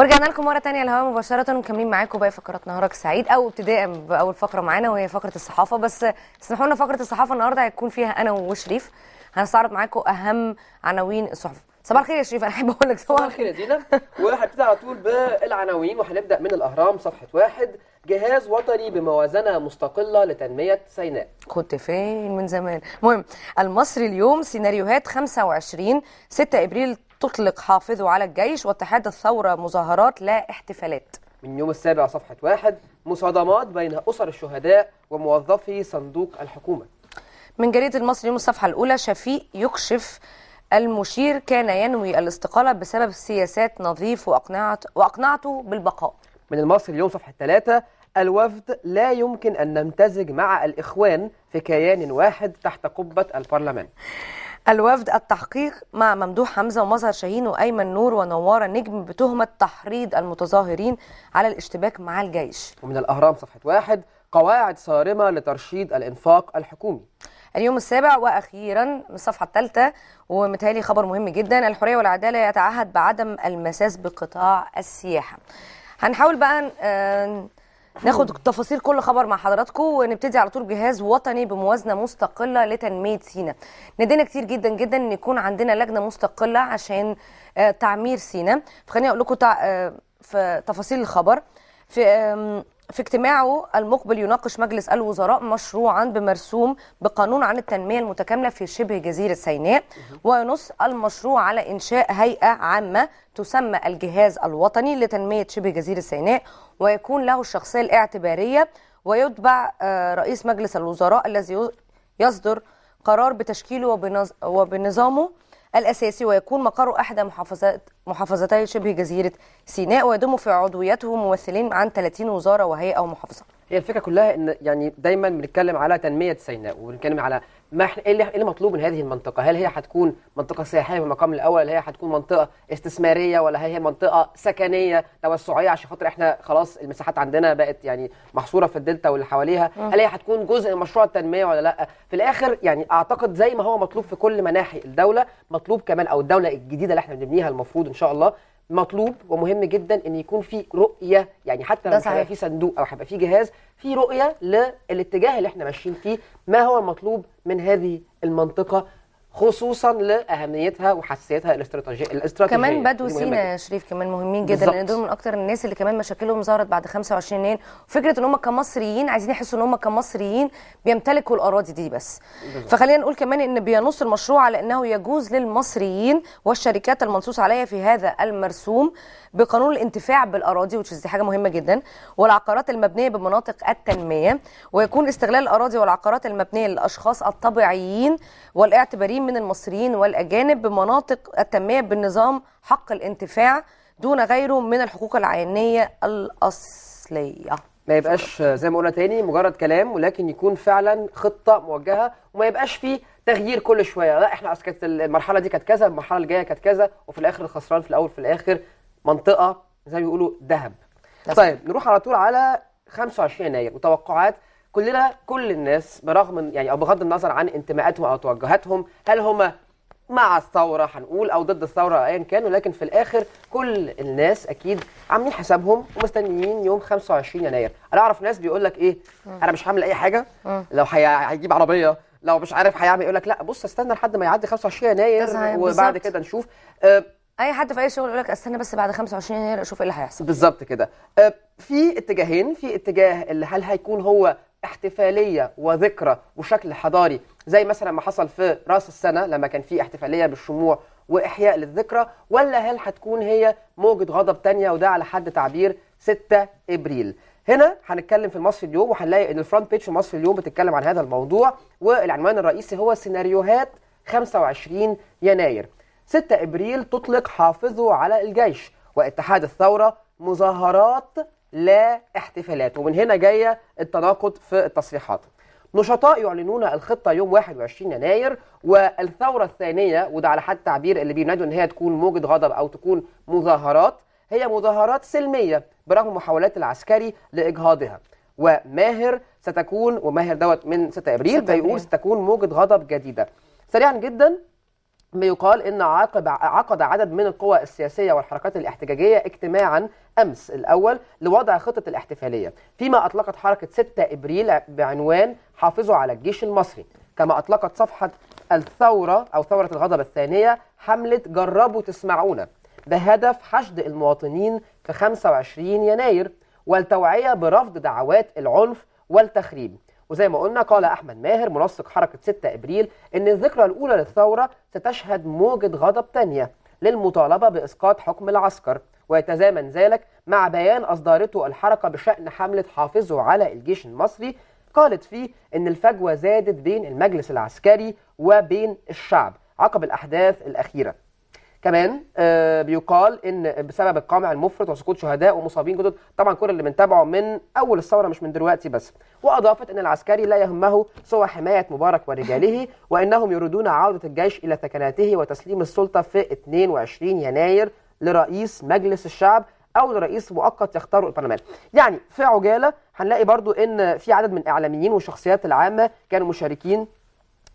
ورجعنا لكم مره ثانيه الهواء مباشره ومكملين معاكم باقي فقرات نهارك سعيد او ابتداء باول فقره معانا وهي فقره الصحافه بس اسمحوا لنا فقره الصحافه النهارده هيكون فيها انا وشريف هنستعرض معاكم اهم عناوين الصحف صباح الخير يا شريف انا احب اقول لك صباح الخير يا دينا وهبتدي على طول بالعناوين وهنبدا من الاهرام صفحه واحد جهاز وطني بموازنه مستقله لتنميه سيناء كنت فين من زمان المهم المصري اليوم سيناريوهات 25 6 ابريل تطلق حافظه على الجيش واتحاد الثورة مظاهرات لا احتفالات من يوم السابع صفحة واحد مصادمات بين أسر الشهداء وموظفي صندوق الحكومة من جريدة المصري يوم الصفحة الأولى شفيق يكشف المشير كان ينوي الاستقالة بسبب سياسات نظيف وأقنعت وأقنعته بالبقاء من المصري اليوم صفحة ثلاثة الوفد لا يمكن أن نمتزج مع الإخوان في كيان واحد تحت قبة البرلمان الوفد التحقيق مع ممدوح حمزة ومظهر شاهين وأيمن نور ونوارة نجم بتهمة تحريض المتظاهرين على الاشتباك مع الجيش ومن الأهرام صفحة واحد قواعد صارمة لترشيد الإنفاق الحكومي اليوم السابع واخيرا من الصفحه الثالثه ومتهيألي خبر مهم جدا الحريه والعداله يتعهد بعدم المساس بقطاع السياحه هنحاول بقى آه، ناخد تفاصيل كل خبر مع حضراتكم ونبتدي على طول جهاز وطني بموازنه مستقله لتنميه سينا نادينا كتير جدا جدا ان يكون عندنا لجنه مستقله عشان آه، تعمير سينا فخليني اقول لكم آه، في تفاصيل الخبر في في اجتماعه المقبل يناقش مجلس الوزراء مشروعا بمرسوم بقانون عن التنمية المتكاملة في شبه جزيرة سيناء وينص المشروع على إنشاء هيئة عامة تسمى الجهاز الوطني لتنمية شبه جزيرة سيناء ويكون له الشخصية الاعتبارية ويتبع آه، رئيس مجلس الوزراء الذي يصدر قرار بتشكيله وبنظامه الأساسي ويكون مقره أحدى محافظات محافظتي شبه جزيرة سيناء ويضم في عضويته ممثلين عن 30 وزارة وهيئة ومحافظة هي الفكره كلها ان يعني دايما بنتكلم على تنميه سيناء وبنتكلم على ما احنا ايه اللي, إيه مطلوب من هذه المنطقه؟ هل هي هتكون منطقه سياحيه في المقام الاول؟ هل هي هتكون منطقه استثماريه ولا هي منطقه سكنيه توسعيه عشان خاطر احنا خلاص المساحات عندنا بقت يعني محصوره في الدلتا واللي حواليها، آه. هل هي هتكون جزء من مشروع التنميه ولا لا؟ في الاخر يعني اعتقد زي ما هو مطلوب في كل مناحي الدوله مطلوب كمان او الدوله الجديده اللي احنا بنبنيها المفروض ان شاء الله مطلوب ومهم جدا ان يكون في رؤيه يعني حتى لو هيبقى في صندوق او هيبقى في جهاز في رؤيه للاتجاه اللي احنا ماشيين فيه ما هو المطلوب من هذه المنطقه خصوصا لاهميتها وحساسيتها الاستراتيجيه الاستراتيجيه كمان بدو سينا يا شريف كمان مهمين جدا بالزبط. لان دول من اكتر الناس اللي كمان مشاكلهم ظهرت بعد 25 يناير وفكره ان هم كمصريين عايزين يحسوا ان هم كمصريين بيمتلكوا الاراضي دي بس بالزبط. فخلينا نقول كمان ان بينص المشروع على انه يجوز للمصريين والشركات المنصوص عليها في هذا المرسوم بقانون الانتفاع بالاراضي وتش دي حاجه مهمه جدا والعقارات المبنيه بمناطق التنميه ويكون استغلال الاراضي والعقارات المبنيه للاشخاص الطبيعيين والاعتباريين من المصريين والأجانب بمناطق التنمية بالنظام حق الانتفاع دون غيره من الحقوق العينية الأصلية ما يبقاش زي ما قلنا تاني مجرد كلام ولكن يكون فعلا خطة موجهة وما يبقاش فيه تغيير كل شوية لا احنا كانت المرحلة دي كانت كذا المرحلة الجاية كانت كذا وفي الآخر الخسران في الأول في الآخر منطقة زي ما بيقولوا ذهب طيب نروح على طول على 25 يناير وتوقعات كلنا كل الناس برغم يعني او بغض النظر عن انتماءاتهم او توجهاتهم هل هم مع الثوره هنقول او ضد الثوره ايا كان ولكن في الاخر كل الناس اكيد عاملين حسابهم ومستنيين يوم 25 يناير انا اعرف ناس بيقول لك ايه انا مش هعمل اي حاجه لو هيجيب عربيه لو مش عارف هيعمل إيه، يقول لك لا بص استنى لحد ما يعدي 25 يناير وبعد كده نشوف آه اي حد في اي شغل يقول لك استنى بس بعد 25 يناير اشوف ايه اللي هيحصل بالظبط كده آه في اتجاهين في اتجاه اللي هل هيكون هو احتفالية وذكرى وشكل حضاري زي مثلا ما حصل في رأس السنة لما كان في احتفالية بالشموع وإحياء للذكرى ولا هل هتكون هي موجة غضب تانية وده على حد تعبير 6 إبريل هنا هنتكلم في المصري اليوم وهنلاقي ان الفرونت بيج في المصري اليوم بتتكلم عن هذا الموضوع والعنوان الرئيسي هو سيناريوهات 25 يناير 6 ابريل تطلق حافظه على الجيش واتحاد الثوره مظاهرات لا احتفالات ومن هنا جاية التناقض في التصريحات نشطاء يعلنون الخطة يوم 21 يناير والثورة الثانية وده على حد تعبير اللي بينادوا ان هي تكون موجة غضب او تكون مظاهرات هي مظاهرات سلمية برغم محاولات العسكري لإجهاضها وماهر ستكون وماهر دوت من 6 ابريل بيقول ستكون موجة غضب جديدة سريعا جدا ما يقال ان عقب عقد عدد من القوى السياسيه والحركات الاحتجاجيه اجتماعا امس الاول لوضع خطه الاحتفاليه فيما اطلقت حركه 6 ابريل بعنوان حافظوا على الجيش المصري كما اطلقت صفحه الثوره او ثوره الغضب الثانيه حمله جربوا تسمعونا بهدف حشد المواطنين في 25 يناير والتوعيه برفض دعوات العنف والتخريب وزي ما قلنا قال أحمد ماهر منسق حركة 6 إبريل إن الذكرى الأولى للثورة ستشهد موجة غضب ثانيه للمطالبة بإسقاط حكم العسكر ويتزامن ذلك مع بيان أصدرته الحركة بشأن حملة حافظه على الجيش المصري قالت فيه إن الفجوة زادت بين المجلس العسكري وبين الشعب عقب الأحداث الأخيرة كمان آه، بيقال ان بسبب القمع المفرط وسقوط شهداء ومصابين جدد طبعا كل اللي بنتابعه من اول الثوره مش من دلوقتي بس واضافت ان العسكري لا يهمه سوى حمايه مبارك ورجاله وانهم يريدون عوده الجيش الى ثكناته وتسليم السلطه في 22 يناير لرئيس مجلس الشعب او لرئيس مؤقت يختاره البرلمان يعني في عجاله هنلاقي برضو ان في عدد من الاعلاميين والشخصيات العامه كانوا مشاركين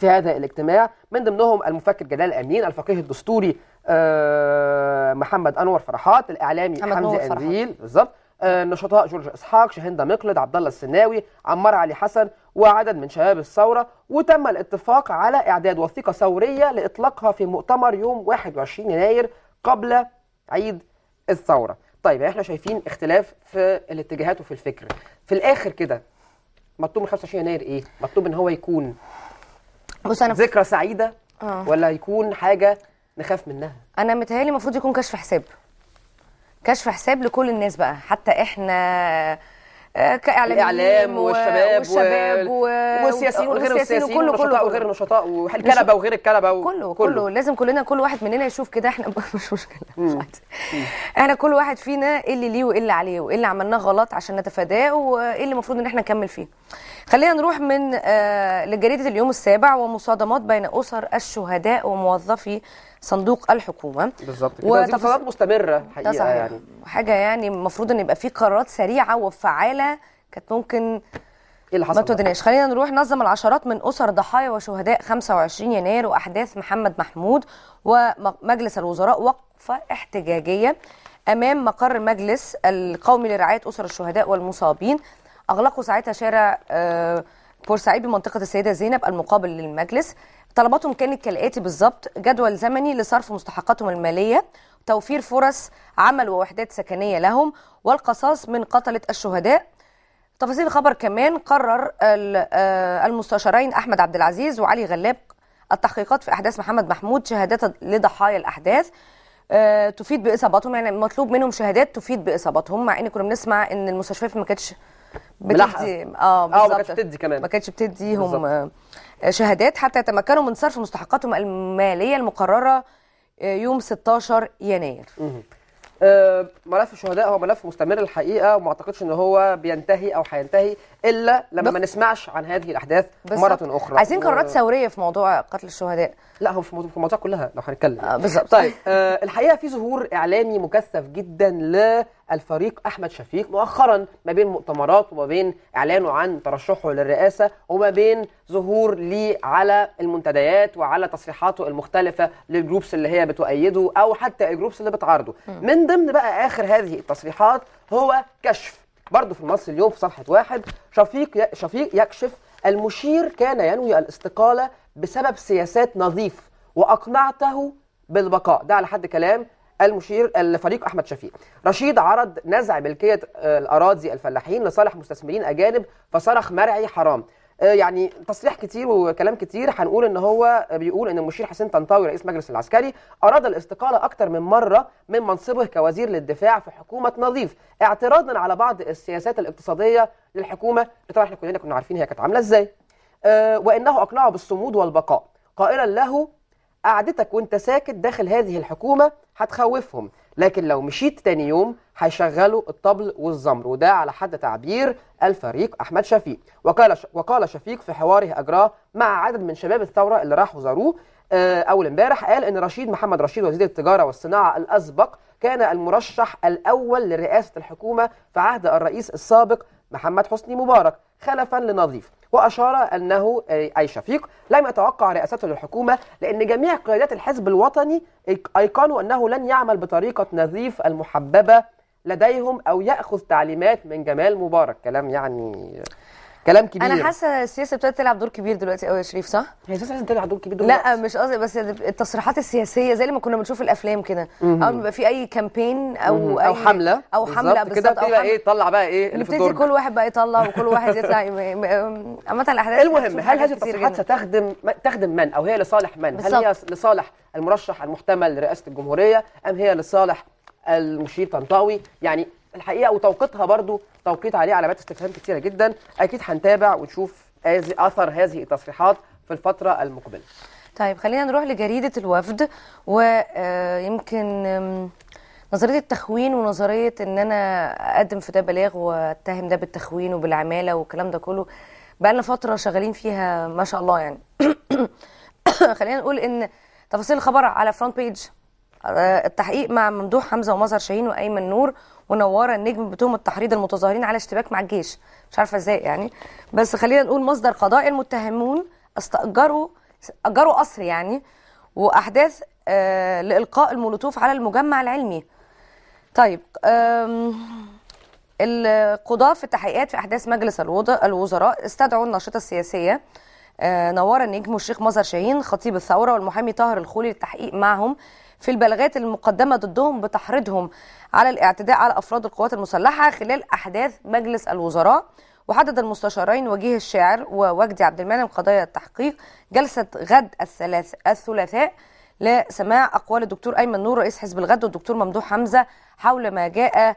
في هذا الاجتماع من ضمنهم المفكر جلال أمين الفقيه الدستوري آه، محمد أنور فرحات الإعلامي حمزة أنزيل بالظبط النشطاء آه، جورج اسحاق شهنده مقلد عبد الله السناوي عمار علي حسن وعدد من شباب الثوره وتم الاتفاق على اعداد وثيقه ثوريه لاطلاقها في مؤتمر يوم 21 يناير قبل عيد الثوره طيب احنا شايفين اختلاف في الاتجاهات وفي الفكر في الاخر كده مطلوب من 25 يناير ايه مطلوب ان هو يكون بص انا ذكرى سعيده آه. ولا هيكون حاجه نخاف منها انا متهيألي المفروض يكون كشف حساب كشف حساب لكل الناس بقى حتى احنا آه، كاعلاميين الاعلام والشباب والشباب و... والسياسيين وغير السياسيين وكله كله وغير النشطاء والكلبه وغير الكلبه و... كله, كله كله لازم كلنا كل واحد مننا يشوف كده احنا مش مشكله مش عادي احنا كل واحد فينا ايه اللي ليه وايه اللي عليه وايه اللي عملناه غلط عشان نتفاداه وايه اللي المفروض ان احنا نكمل فيه خلينا نروح من آه، لجريده اليوم السابع ومصادمات بين اسر الشهداء وموظفي صندوق الحكومه بالظبط وتفاصيلات مستمره حقيقه صحيح. يعني حاجه يعني المفروض ان يبقى في قرارات سريعه وفعاله كانت ممكن ايه اللي حصل ما تودناش خلينا نروح نظم العشرات من اسر ضحايا وشهداء 25 يناير واحداث محمد محمود ومجلس الوزراء وقفه احتجاجيه امام مقر المجلس القومي لرعايه اسر الشهداء والمصابين اغلقوا ساعتها شارع آه، بورسعيد بمنطقه السيده زينب المقابل للمجلس طلباتهم كانت كالاتي بالظبط جدول زمني لصرف مستحقاتهم الماليه توفير فرص عمل ووحدات سكنيه لهم والقصاص من قتله الشهداء تفاصيل الخبر كمان قرر آه، المستشارين احمد عبد العزيز وعلي غلاب التحقيقات في احداث محمد محمود شهادات لضحايا الاحداث آه، تفيد باصاباتهم يعني مطلوب منهم شهادات تفيد باصاباتهم مع ان كنا بنسمع ان المستشفيات ما كانتش بتدي اه اه ما كانتش بتدي كمان ما كانتش بتديهم شهادات حتى يتمكنوا من صرف مستحقاتهم الماليه المقرره آه، يوم 16 يناير آه، ملف الشهداء هو ملف مستمر الحقيقه وما اعتقدش ان هو بينتهي او هينتهي الا لما ما نسمعش عن هذه الاحداث مره اخرى عايزين قرارات ثوريه في موضوع قتل الشهداء لا هو في موضوع, في موضوع كلها لو هنتكلم آه بالظبط طيب آه الحقيقه في ظهور اعلامي مكثف جدا للفريق احمد شفيق مؤخرا ما بين مؤتمرات وما بين اعلانه عن ترشحه للرئاسه وما بين ظهور ليه على المنتديات وعلى تصريحاته المختلفه للجروبس اللي هي بتؤيده او حتى الجروبس اللي بتعارضه من ضمن بقى اخر هذه التصريحات هو كشف برضه في المصري اليوم في صفحه واحد شفيق شفيق يكشف المشير كان ينوي الاستقاله بسبب سياسات نظيف واقنعته بالبقاء ده على حد كلام المشير الفريق احمد شفيق رشيد عرض نزع ملكيه آه، الاراضي الفلاحين لصالح مستثمرين اجانب فصرخ مرعي حرام آه، يعني تصريح كتير وكلام كتير هنقول ان هو بيقول ان المشير حسين طنطاوي رئيس مجلس العسكري اراد الاستقاله اكتر من مره من منصبه كوزير للدفاع في حكومه نظيف اعتراضا على بعض السياسات الاقتصاديه للحكومه اللي طبعا احنا كلنا كنا عارفين هي كانت عامله ازاي آه، وانه اقنعه بالصمود والبقاء قائلا له قعدتك وانت ساكت داخل هذه الحكومة هتخوفهم لكن لو مشيت تاني يوم هيشغلوا الطبل والزمر وده على حد تعبير الفريق أحمد شفيق وقال, وقال شفيق في حواره أجراه مع عدد من شباب الثورة اللي راحوا زاروه آه، أول امبارح قال إن رشيد محمد رشيد وزير التجارة والصناعة الأسبق كان المرشح الأول لرئاسة الحكومة في عهد الرئيس السابق محمد حسني مبارك خلفا لنظيف وأشار أنه آه، أي شفيق لم يتوقع رئاسته للحكومة لأن جميع قيادات الحزب الوطني أيقنوا أنه لن يعمل بطريقة نظيف المحببة لديهم أو يأخذ تعليمات من جمال مبارك كلام يعني كلام كبير انا حاسه السياسه ابتدت تلعب دور كبير دلوقتي قوي يا شريف صح هي السياسه لازم تلعب دور كبير دلوقتي لا مش قصدي بس التصريحات السياسيه زي ما كنا بنشوف الافلام كده اول ما يبقى في اي كامبين او مم. او حمله او حمله بالظبط كده بتبقى ايه طلع بقى ايه اللي في الدور كل واحد بقى يطلع وكل واحد يطلع عامه الاحداث المهم هل هذه التصريحات ستخدم تخدم من او هي لصالح من هل هي لصالح المرشح المحتمل لرئاسه الجمهوريه ام هي لصالح المشير طنطاوي يعني الحقيقه وتوقيتها برضو توقيت عليه علامات استفهام كتيره جدا اكيد هنتابع ونشوف اثر هذه التصريحات في الفتره المقبله طيب خلينا نروح لجريده الوفد ويمكن آه، نظريه التخوين ونظريه ان انا اقدم في ده بلاغ واتهم ده بالتخوين وبالعماله والكلام ده كله بقى لنا فتره شغالين فيها ما شاء الله يعني خلينا نقول ان تفاصيل الخبر على فرونت بيج آه، التحقيق مع ممدوح حمزه ومظهر شاهين وايمن نور ونوره النجم بتهم التحريض المتظاهرين على اشتباك مع الجيش مش عارفه ازاي يعني بس خلينا نقول مصدر قضاء المتهمون استاجروا اجروا قصر يعني واحداث آه، لالقاء المولوتوف على المجمع العلمي طيب القضاة في التحقيقات في أحداث مجلس الوزراء استدعوا الناشطة السياسية آه، نور النجم والشيخ مظهر شاهين خطيب الثوره والمحامي طاهر الخولي للتحقيق معهم في البلاغات المقدمه ضدهم بتحريضهم على الاعتداء على افراد القوات المسلحه خلال احداث مجلس الوزراء وحدد المستشارين وجيه الشاعر ووجدي عبد المنعم قضايا التحقيق جلسه غد الثلاث الثلاثاء لسماع اقوال الدكتور ايمن نور رئيس حزب الغد والدكتور ممدوح حمزه حول ما جاء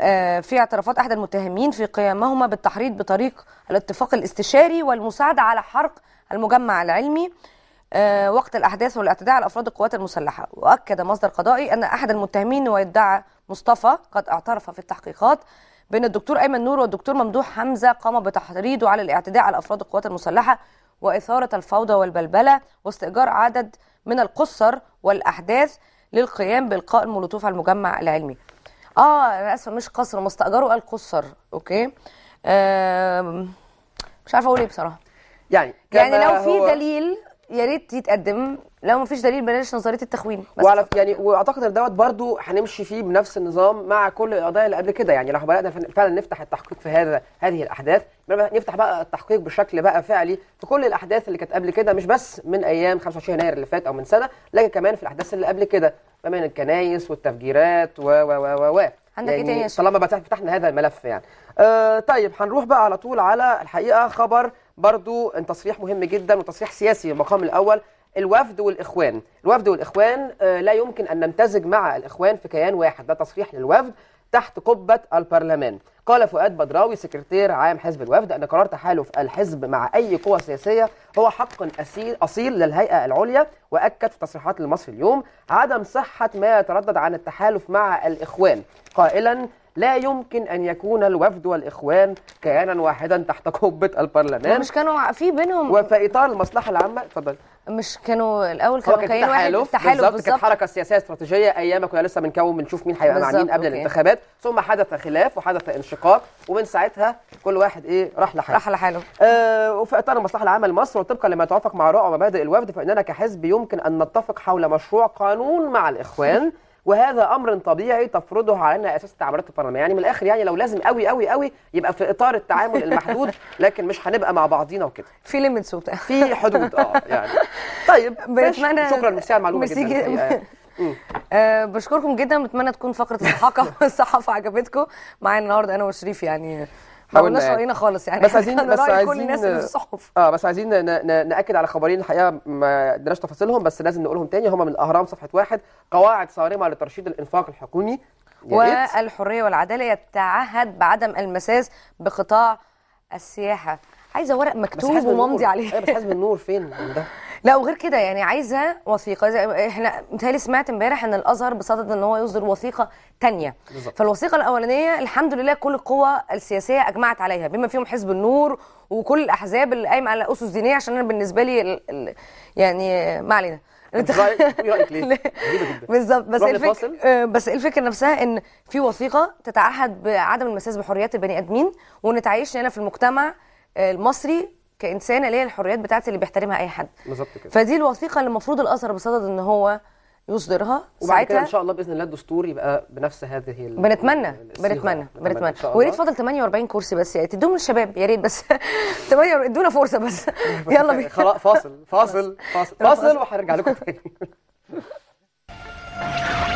آه، في اعترافات احد المتهمين في قيامهما بالتحريض بطريق الاتفاق الاستشاري والمساعده على حرق المجمع العلمي آه، وقت الاحداث والاعتداء على افراد القوات المسلحه واكد مصدر قضائي ان احد المتهمين ويدعى مصطفى قد اعترف في التحقيقات بان الدكتور ايمن نور والدكتور ممدوح حمزه قام بتحريضه على الاعتداء على افراد القوات المسلحه واثاره الفوضى والبلبله واستئجار عدد من القصر والاحداث للقيام بالقاء المولوتوف على المجمع العلمي اه انا اسفه مش قصر مستاجره قال قصر اوكي آه مش عارفه اقول ايه بصراحه يعني يعني لو في دليل يا ريت يتقدم لو مفيش دليل بلاش نظريه التخوين بس وعلى يعني واعتقد ان دوت برضه هنمشي فيه بنفس النظام مع كل القضايا اللي قبل كده يعني لو بدانا فعلا نفتح التحقيق في هذا هذه الاحداث نفتح بقى التحقيق بشكل بقى فعلي في كل الاحداث اللي كانت قبل كده مش بس من ايام 25 يناير اللي فات او من سنه لكن كمان في الاحداث اللي قبل كده ما بين الكنايس والتفجيرات و و و و عندك إيه يعني ايه تاني طالما فتحنا هذا الملف يعني آه طيب هنروح بقى على طول على الحقيقه خبر برضو تصريح مهم جدا وتصريح سياسي المقام الأول الوفد والإخوان الوفد والإخوان آه، لا يمكن أن نمتزج مع الإخوان في كيان واحد ده تصريح للوفد تحت قبة البرلمان قال فؤاد بدراوي سكرتير عام حزب الوفد أن قرار تحالف الحزب مع أي قوى سياسية هو حق أصيل للهيئة العليا وأكد في تصريحات لمصر اليوم عدم صحة ما يتردد عن التحالف مع الإخوان قائلا لا يمكن أن يكون الوفد والإخوان كيانا واحدا تحت قبة البرلمان مش كانوا في بينهم وفي إطار المصلحة العامة اتفضل مش كانوا الاول كانوا كيان واحد تحالف بالظبط كانت حركه سياسيه استراتيجيه ايام كنا لسه بنكون بنشوف مين هيبقى معنيين قبل أوكي. الانتخابات ثم حدث خلاف وحدث انشقاق ومن ساعتها كل واحد ايه راح لحاله راح لحاله آه وفي اطار المصلحه العامه لمصر وطبقا لما يتوافق مع رؤى ومبادئ الوفد فاننا كحزب يمكن ان نتفق حول مشروع قانون مع الاخوان وهذا امر طبيعي تفرضه علينا اساس التعاملات البرلمانيه يعني من الاخر يعني لو لازم قوي قوي قوي يبقى في اطار التعامل المحدود لكن مش هنبقى مع بعضينا وكده في ليميتس وبتاع في حدود اه يعني طيب بتمنى شكرا على المعلومه جدا يعني، أه بشكركم جدا بتمنى تكون فقره الصحافه الصحافه عجبتكم معايا النهارده انا وشريف يعني ما قلناش راينا خالص يعني بس عايزين بس عايزين كل الناس اه بس عايزين ناكد على خبرين الحقيقه ما قدرناش تفاصيلهم بس لازم نقولهم تاني هما من الاهرام صفحه واحد قواعد صارمه لترشيد الانفاق الحكومي والحريه والعداله يتعهد بعدم المساس بقطاع السياحه عايزه ورق مكتوب وممضي عليه أيوة، بس حزب النور فين ده لا وغير كده يعني عايزه وثيقه زي احنا متهيألي سمعت امبارح ان الازهر بصدد ان هو يصدر وثيقه ثانيه فالوثيقه الاولانيه الحمد لله كل القوى السياسيه اجمعت عليها بما فيهم حزب النور وكل الاحزاب اللي قايمه على اسس دينيه عشان انا بالنسبه لي يعني ما علينا رايك ليه؟ بالظبط بس الفكره آه، بس الفكره نفسها ان في وثيقه تتعهد بعدم المساس بحريات البني ادمين وان تعيشنا هنا في المجتمع آه، المصري كانسانه ليا الحريات بتاعتي اللي بيحترمها اي حد بالظبط كده فدي الوثيقه اللي المفروض الاثر بصدد ان هو يصدرها وبعد كده ان شاء الله باذن الله الدستور يبقى بنفس هذه ال... بنتمنى بنتمنى بنتمنى ويا ريت فاضل 48 كرسي بس يعني تدوهم للشباب يا ريت بس 48 ادونا فرصه بس يلا بينا خلاص فاصل فاصل فاصل فاصل وهنرجع لكم تاني